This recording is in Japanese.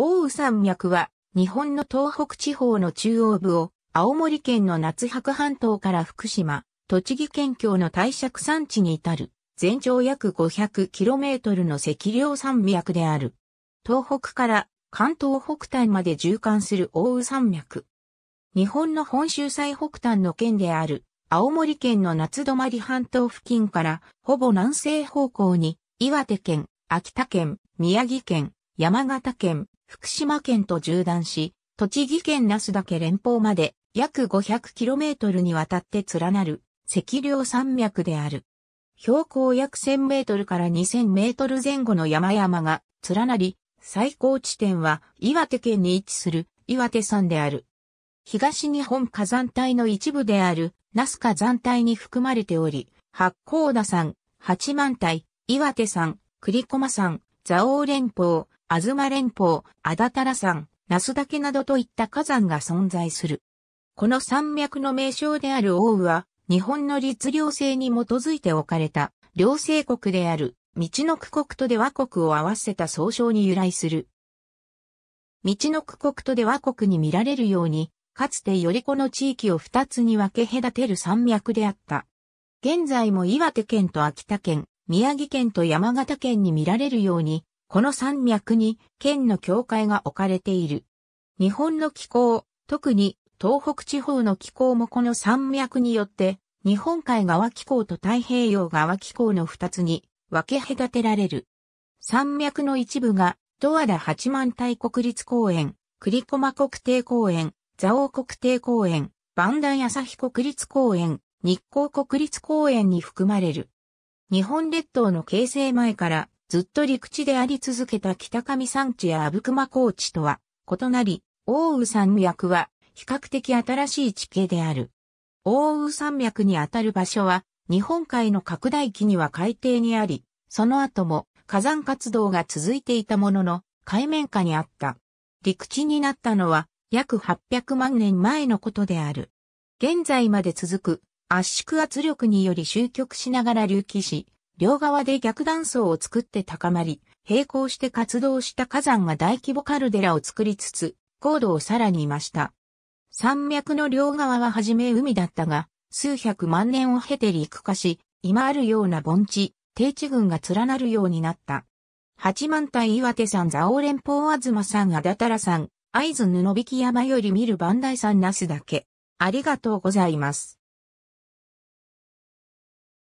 奥羽山脈は日本の東北地方の中央部を青森県の夏白半島から福島、栃木県境の大尺山地に至る全長約 500km の赤稜山脈である。東北から関東北端まで縦貫する奥羽山脈。日本の本州最北端の県である青森県の夏泊半島付近からほぼ南西方向に岩手県、秋田県、宮城県、山形県、福島県と縦断し、栃木県那須岳連峰まで約 500km にわたって連なる赤稜山脈である。標高約 1000m から 2000m 前後の山々が連なり、最高地点は岩手県に位置する岩手山である。東日本火山帯の一部である那須火山帯に含まれており、八甲田山、八幡帯、岩手山、栗駒山、蔵王連峰、吾妻連峰、安達太良山、那須岳などといった火山が存在する。この山脈の名称である王羽は、日本の律令制に基づいて置かれた、両制国である、道の区国とで和国を合わせた総称に由来する。道の区国とで和国に見られるように、かつてよりこの地域を二つに分け隔てる山脈であった。現在も岩手県と秋田県、宮城県と山形県に見られるように、この山脈に県の境界が置かれている。日本の気候、特に東北地方の気候もこの山脈によって、日本海側気候と太平洋側気候の二つに分け隔てられる。山脈の一部が、ドアダ八幡平国立公園、栗駒国定公園、蔵王国定公園、万代朝日国立公園、日光国立公園に含まれる。日本列島の形成前からずっと陸地であり続けた北上山地や阿武隈高地とは異なり、奥羽山脈は比較的新しい地形である。奥羽山脈にあたる場所は日本海の拡大期には海底にあり、その後も火山活動が続いていたものの海面下にあった。陸地になったのは約800万年前のことである。現在まで続く圧縮圧力により終局しながら隆起し、両側で逆断層を作って高まり、並行して活動した火山が大規模カルデラを作りつつ、高度をさらに増した。山脈の両側ははじめ海だったが、数百万年を経て陸化し、今あるような盆地、低地群が連なるようになった。八幡平岩手山蔵王連峰東山あだたら山、会津布引山より見る万代山那須岳。ありがとうございます。